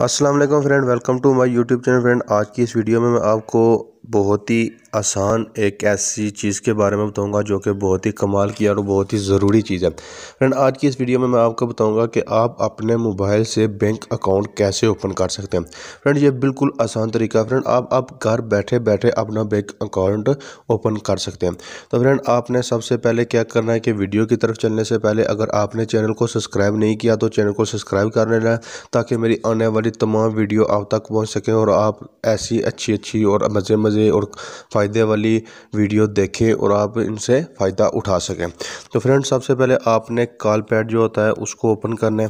Aslam friend welcome to my YouTube channel friend आज की इस वीडियो में मैं आपको बहुत ही आसान एक ऐसी चीज़ के बारे में बताऊंगा जो कि बहुत ही कमाल की और बहुत ही ज़रूरी चीज़ है फ्रेंड आज की इस वीडियो में मैं आपको बताऊंगा कि आप अपने मोबाइल से बैंक अकाउंट कैसे ओपन कर सकते हैं फ्रेंड ये बिल्कुल आसान तरीका है फ्रेंड आप आप घर बैठे बैठे अपना बैंक अकाउंट ओपन कर सकते हैं तो फ्रेंड आपने सबसे पहले क्या करना है कि वीडियो की तरफ चलने से पहले अगर आपने चैनल को सब्सक्राइब नहीं किया तो चैनल को सब्सक्राइब कर लेना ताकि मेरी आने वाली तमाम वीडियो आप तक पहुँच सकें और आप ऐसी अच्छी अच्छी और मज़े मज़े मज़े और फ़ायदे वाली वीडियो देखें और आप इनसे फ़ायदा उठा सकें तो फ्रेंड सबसे पहले आपने कॉल पैड जो होता है उसको ओपन करना है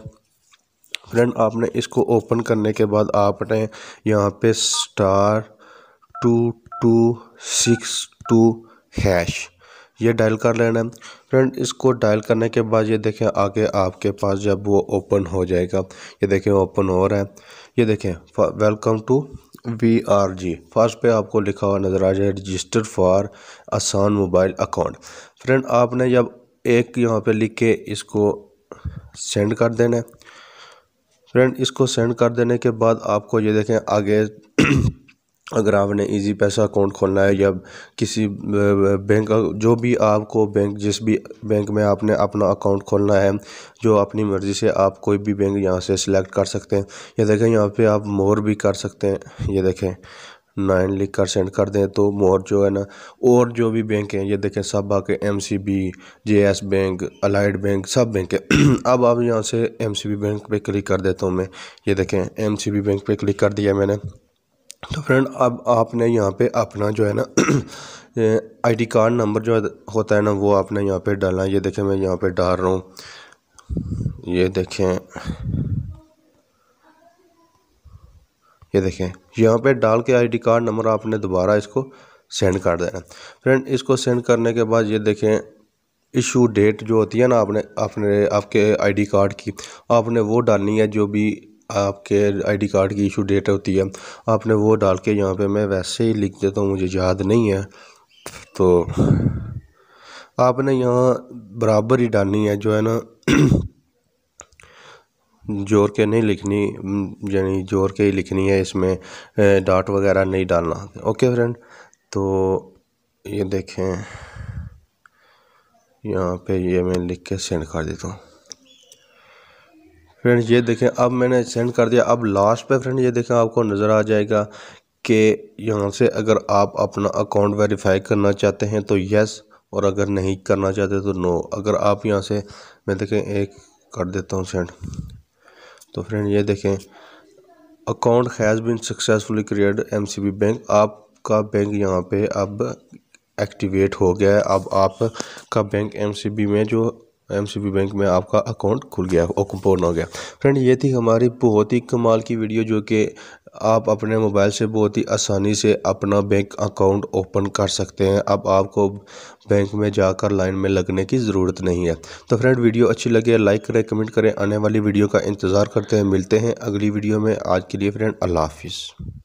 फ्रेंड आपने इसको ओपन करने के बाद आपने यहाँ पे star two two six two hash ये डायल कर लेना है फ्रेंड इसको डायल करने के बाद ये देखें आगे आपके पास जब वो ओपन हो जाएगा ये देखें ओपन हो रहा है ये देखें welcome to V R G first पे आपको लिखा हुआ नज़र आ जाए रजिस्टर फॉर आसान मोबाइल अकाउंट फ्रेंड आपने जब एक यहाँ पे लिख के इसको सेंड कर देना फ्रेंड इसको सेंड कर देने के बाद आपको ये देखें आगे अगर आपने इजी पैसा अकाउंट खोलना है या किसी बैंक जो भी आपको बैंक जिस भी बैंक में आपने अपना अकाउंट खोलना है जो अपनी मर्ज़ी से आप कोई भी बैंक यहाँ से सिलेक्ट कर सकते हैं ये देखें यहाँ पे आप मोर भी कर सकते हैं ये देखें नाइन लिख कर सेंड कर दें तो मोर जो है ना और जो भी बैंक हैं ये देखें सब आके M C B J S bank allied bank सब बैंक है अब आप यहाँ से एम सी बी बैंक पर क्लिक कर देता हूँ मैं ये देखें एम सी बी बैंक पर क्लिक कर दिया मैंने तो फ्रेंड अब आपने यहाँ पे अपना जो है ना आईडी कार्ड नंबर जो होता है ना वो आपने यहाँ पे डालना ये देखें मैं यहाँ पे डाल रहा हूँ ये देखें ये देखें यहाँ पे डाल के आईडी कार्ड नंबर आपने दोबारा इसको सेंड कर देना फ्रेंड इसको सेंड करने के बाद ये देखें इशू डेट जो होती है ना आपने अपने आपके आईडी कार्ड की आपने वो डालनी है जो भी आपके आईडी कार्ड की इशू डेट होती है आपने वो डाल के यहाँ पे मैं वैसे ही लिख देता हूँ मुझे याद नहीं है तो आपने यहाँ बराबर ही डालनी है जो है ना जोर के नहीं लिखनी यानी जोर के ही लिखनी है इसमें डाट वगैरह नहीं डालना ओके फ्रेंड तो ये देखें यहाँ पे ये मैं लिख के सेंड कर देता हूँ फ्रेंड ये देखें अब मैंने सेंड कर दिया अब लास्ट पे फ्रेंड ये देखें आपको नज़र आ जाएगा कि यहाँ से अगर आप अपना अकाउंट वेरीफाई करना चाहते हैं तो यस और अगर नहीं करना चाहते तो नो अगर आप यहाँ से मैं देखें एक कर देता हूँ सेंड तो फ्रेंड ये देखें account has been successfully create B bank आपका बैंक यहाँ पर अब एक्टिवेट हो गया है अब आपका बैंक बी में जो एम बैंक में आपका अकाउंट खुल गया और हो गया फ्रेंड ये थी हमारी बहुत ही कमाल की वीडियो जो कि आप अपने मोबाइल से बहुत ही आसानी से अपना बैंक अकाउंट ओपन कर सकते हैं अब आपको बैंक में जाकर लाइन में लगने की ज़रूरत नहीं है तो फ्रेंड वीडियो अच्छी लगे लाइक करें कमेंट करें आने वाली वीडियो का इंतज़ार करते हैं मिलते हैं अगली वीडियो में आज के लिए फ्रेंड अल्लाह हाफिज़